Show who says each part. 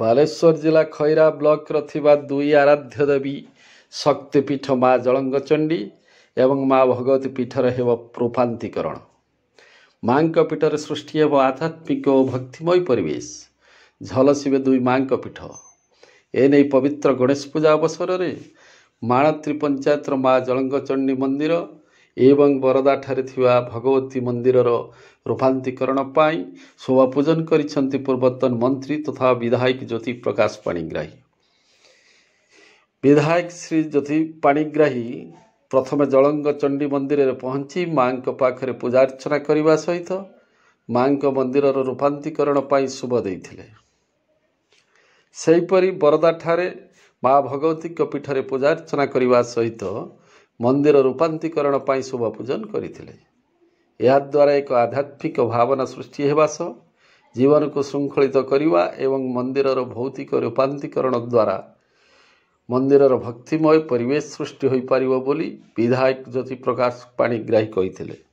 Speaker 1: ବାଲେଶ୍ୱର ଜିଲ୍ଲା ଖଇରା ବ୍ଲକର ଥିବା ଦୁଇ ଆରାଧ୍ୟ ଦେବୀ ଶକ୍ତିପୀଠ ମା' ଜଳଙ୍ଗ ଏବଂ ମା' ଭଗବତୀ ପୀଠରେ ହେବ ପ୍ରୂପାନ୍ତିକରଣ ମାଙ୍କ ପୀଠରେ ସୃଷ୍ଟି ହେବ ଆଧ୍ୟାତ୍ମିକ ଓ ଭକ୍ତିମୟ ପରିବେଶ ଝଲସିବେ ଦୁଇ ମାଙ୍କ ପୀଠ ଏ ନେଇ ପବିତ୍ର ଗଣେଶ ପୂଜା ଅବସରରେ ମାଳତ୍ରୀ ପଞ୍ଚାୟତର ମା' ଜଳଙ୍ଗ ମନ୍ଦିର ଏବଂ ବରଦାଠାରେ ଥିବା ଭଗବତୀ ମନ୍ଦିରର ରୂପାନ୍ତିକରଣ ପାଇଁ ପୂଜନ କରିଛନ୍ତି ପୂର୍ବତନ ମନ୍ତ୍ରୀ ତଥା ବିଧାୟକ ଜ୍ୟୋତି ପ୍ରକାଶ ପାଣିଗ୍ରାହୀ ବିଧାୟକ ଶ୍ରୀ ଜ୍ୟୋତି ପାଣିଗ୍ରାହୀ ପ୍ରଥମେ ଜଳଙ୍ଗ ଚଣ୍ଡୀ ମନ୍ଦିରରେ ପହଞ୍ଚି ମାଆଙ୍କ ପାଖରେ ପୂଜାର୍ଚ୍ଚନା କରିବା ସହିତ ମାଙ୍କ ମନ୍ଦିରର ରୂପାନ୍ତିକରଣ ପାଇଁ ଶୁଭ ଦେଇଥିଲେ ସେହିପରି ବରଦାଠାରେ ମା ଭଗବତୀଙ୍କ ପୀଠରେ ପୂଜାର୍ଚ୍ଚନା କରିବା ସହିତ ମନ୍ଦିର ରୂପାନ୍ତିକରଣ ପାଇଁ ଶୁଭ ପୂଜନ କରିଥିଲେ ଏହାଦ୍ୱାରା ଏକ ଆଧ୍ୟାତ୍ମିକ ଭାବନା ସୃଷ୍ଟି ହେବା ସହ ଜୀବନକୁ ଶୃଙ୍ଖଳିତ କରିବା ଏବଂ ମନ୍ଦିରର ଭୌତିକ ରୂପାନ୍ତିକରଣ ଦ୍ୱାରା ମନ୍ଦିରର ଭକ୍ତିମୟ ପରିବେଶ ସୃଷ୍ଟି ହୋଇପାରିବ ବୋଲି ବିଧାୟକ ଜ୍ୟୋତିପ୍ରକାଶ ପାଣିଗ୍ରାହୀ କହିଥିଲେ